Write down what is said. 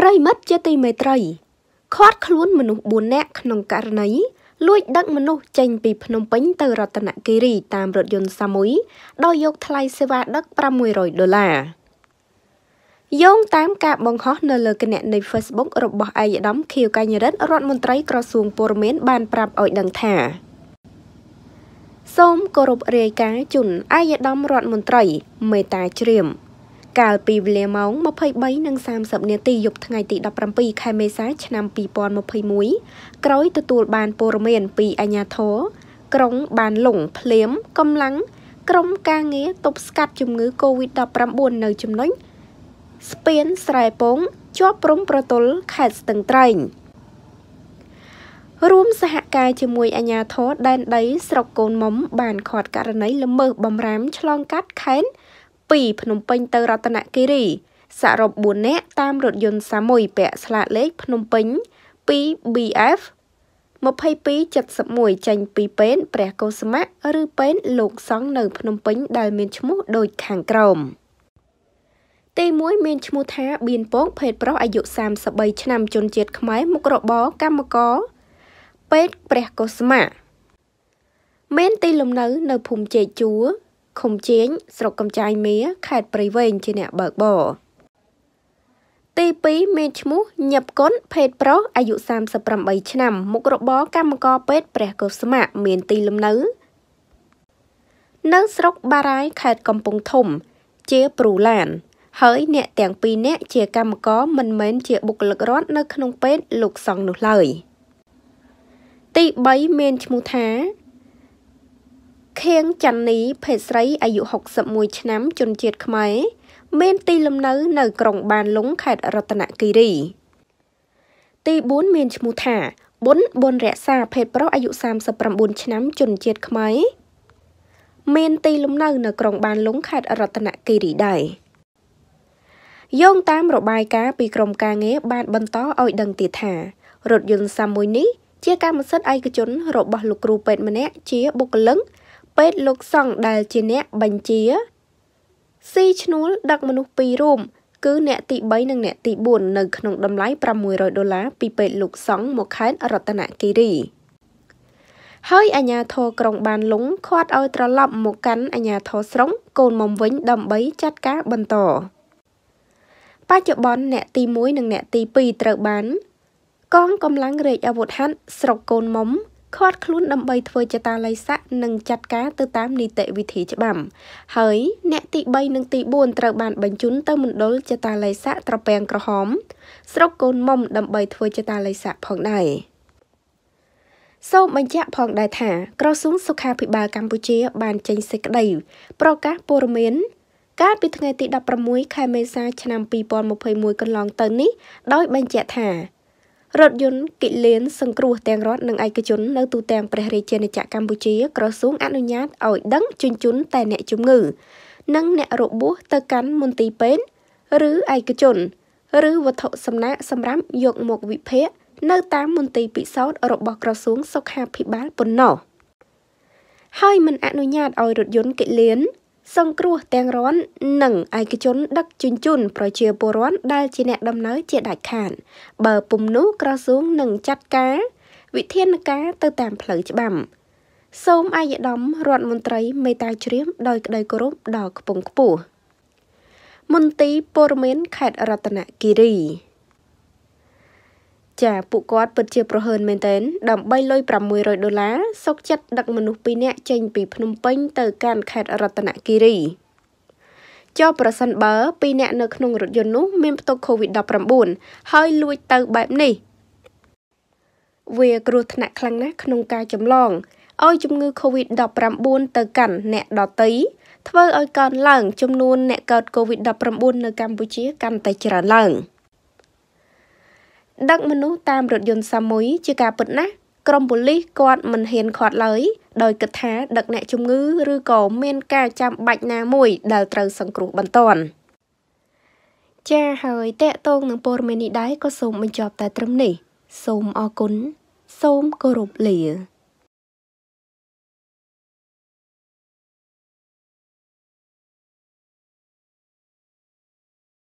ប្រិមិត្តជាទីមេត្រីខាត់ខ្លួនមនុស្ស4នាក់ក្នុងករណីលួចដឹកមនុស្សចេញពីភ្នំពេញទៅរតនគិរីតាមរថយន្តសាមួយដោយយកថ្លៃសេវាដឹក500ដុល្លារយោងតាមការបង្ហោះនៅលើគណនី Facebook របស់ឯកឧត្តមខៀវកញ្ញរិទ្ធរដ្ឋមន្ត្រីក្រសួងព័ត៌មានបានប្រាប់ឲ្យដឹងថាសូមគោរពរាយការណ៍ជូនឯកឧត្តមរដ្ឋមន្ត្រីមេតាជ្រាមកាលពីវេលាម៉ោង23:30នាទីយប់ថ្ងៃទី17ខែមេសា ឆ្នាំ2021ក្រោយទទួលបានព័ត៌មានពីអាជ្ញាធរក្រុងបានលងភ្លាមកម្លាំងក្រុមការងារទប់ស្កាត់ ជំងឺ Covid-19 នៅ ចំណុចស្ពានស្រែពងជាប់ព្រំប្រទល់ខេត្តស្ទឹងត្រែងរួមសហការជាមួយអាជ្ញាធរដែនដីស្រុកកូនមុំបាន ខាត់ករណីល្មើសបំរាមឆ្លងកាត់ខេត្ត2ភ្នំពេញទៅរតនគិរីសរុប4នាក់តាមរថយន្តសាមួយពាក់ស្លាកលេខភ្នំពេញ 2BF 2271ចេញពីពេន ព្រះកុសុមៈឬពេនលោកសង្ឃនៅ ភ្នំពេញ ដែលមានឈ្មោះដូចខាងក្រោមទី1មានឈ្មោះថាបៀនពង ភេទប្រុសអាយុ33ឆ្នាំជនជាតិខ្មែរមុខរបរកម្មករពេទ្យព្រះកុសុមៈមានទីលំនៅនៅភូមិជេកជួរឃុំជៀងស្រុកកំចាយមាខេត្តព្រៃវែងជាអ្នកបើកបរទី2មានឈ្មោះញឹបគុណភេទប្រុសអាយុ38ឆ្នាំ មុខរបរកម្មករពេទ្យព្រះកុស្មៈមានទីលំនៅនៅស្រុកបារាយខេត្តកំពង់ធំ ជាព្រូឡាន ហើយអ្នកទាំងពីរនាក់ជាកម្មករមិនមែនជាបុគ្គលិករដ្ឋនៅក្នុងពេទ្យលោកសង្ឃនោះឡើយទី3មានឈ្មោះថាធាងច័ន្ទនីភេស្រីអាយុ61ឆ្នាំជនជាតិខ្មែរមានទីលំនៅនៅក្រុងបានលុងខេត្តរតនគិរីទី4មានឈ្មោះថាប៊ុនប៊ុនរក្សាភេទប្រុសអាយុ39ឆ្នាំជនជាតិខ្មែរមានទីលំនៅនៅក្រុងបានលុងខេត្តរតនគិរីដែរយោងតាមរបាយការណ៍ពីក្រមការងារបាន បន្តឲ្យដឹងទៀតថារថយន្តសាមួយនេះជាកម្មសិទ្ធិឯកជនរបស់លោកគ្រូពេទ្យម្នាក់ជាបុគ្គលិកពេទ្យលោកសង្ឃដែលជាអ្នកបញ្ជាស៊ីឈ្នួលដឹក មនុស្សពីររូបគឺអ្នកទី3និងអ្នកទី4នៅក្នុងតម្លៃ600ដុល្លារពីពេទ្យលោកសង្ឃមកខេត្តរតនគិរីហើយអាញាធរក្រុងបានលុងខាត់ឲ្យត្រឡប់មកកាន់អាញាធរស្រុងកូនមុំវិញដើម្បីចាត់ការបន្តបច្ចុប្បន្នអ្នកទី1និងអ្នកទី2ត្រូវបាន កងកម្លាំងរេជអាវុធហត្ថស្រុកកូនមុំខាត់ខ្លួនដើម្បីធ្វើចតាល័យស័កនិងចាត់ការទៅតាមនីតិវិធីច្បាប់ ហើយអ្នកទី3និងទី4ត្រូវបានបញ្ជូនទៅមណ្ឌលចតាល័យស័កត្រពាំងក្រហម ស្រុកកូនមុំដើម្បីធ្វើចតាល័យស័កផងដែរសូមបញ្ជាក់ផងដែរថាក្រសួងសុខាភិបាលកម្ពុជាបានចេញសេចក្តីប្រកាសព័ត៌មាន កាលពីថ្ងៃទី16ខែមេសាឆ្នាំ2021កន្លងទៅនេះដោយបញ្ជាក់ថារថយន្តគិលានសង្គ្រោះទាំងរដ្ឋនិងឯកជននៅទូទាំងព្រះរាជាណាចក្រកម្ពុជា ក្រសួងអនុញ្ញាតឲ្យ ដឹងជញ្ជូនតែអ្នកជំងឺនិងអ្នករបួសទៅកាន់មន្ទីរពេទ្យឬឯកជន ឬវត្ថុសំណាក់សម្រាប់យកមកវិភាគនៅតាមមន្ទីរពិសោធន៍របស់ក្រសួង សុខាភិបាលប៉ុណ្ណោះហើយមិនអនុញ្ញាតឲ្យរថយន្តគិលានសង្គ្រោះទាំងរដ្ឋនិងឯកជនដឹកជញ្ជូនប្រជាពលរដ្ឋដែលជាអ្នកដំណើរជាដាច់ខាតបើពុំនោះក្រសួងនឹងចាត់ការវិធានការទៅតាមផ្លូវច្បាប់សូមអាយដាមរដ្ឋមន្ត្រី មេតាជ្រាមដោយក្តីគោរពដល់ខ្ពងខ្ពស់មន្ទីរព័រមានខេត្តរតនគិរីចាពួកគាត់ពិតជាប្រហើនមែនទែនដើម្បីលុយ600ដុល្លារសុកចិត្តដឹកមនុស្ស2នាក់ចេញពី ភ្នំពេញទៅកាន់ខេត្តរតនគិរីចុះប្រសិនបើ2នាក់នៅក្នុងរថយន្តនោះមានផ្ទុក COVID-19 ហើយលួចទៅបែបនេះវាគ្រោះថ្នាក់ខ្លាំងណាស់ក្នុងការចម្លងឲ្យជំងឺ COVID-19 ទៅកាន់អ្នកដទៃធ្វើឲ្យកើនឡើងចំនួនអ្នកកើត COVID-19 នៅកម្ពុជាកាន់តែច្រើនឡើង។ដឹកមនុស្សតាមរថយន្តសាមួយជាការពិតណាស់ក្រុមប៉ូលីសគាត់មិនហ៊ានខាត់ឡើយដោយគិតថាដឹកអ្នកជំងឺ ឬក៏មាន ការចាំបាច់ណាមួយដែលត្រូវ សង្គ្រោះបន្ទាន់ចា៎ហើយតកតងនឹងព័ត៌មាននេះដែរក៏សូមបញ្ចប់តែត្រឹមនេះសូមអរគុណសូមគោរពលា